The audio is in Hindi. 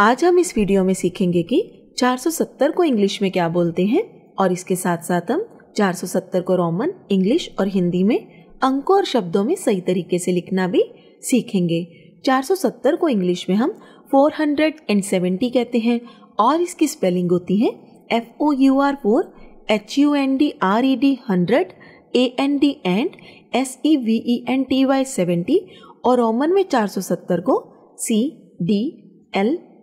आज हम इस वीडियो में सीखेंगे कि 470 को इंग्लिश में क्या बोलते हैं और इसके साथ साथ हम 470 को रोमन इंग्लिश और हिंदी में अंकों और शब्दों में सही तरीके से लिखना भी सीखेंगे 470 को इंग्लिश में हम 470 कहते हैं और इसकी स्पेलिंग होती है F O U R four H U N D R E D hundred A N D and S E V E N T Y seventy और रोमन में 470 को सी डी एल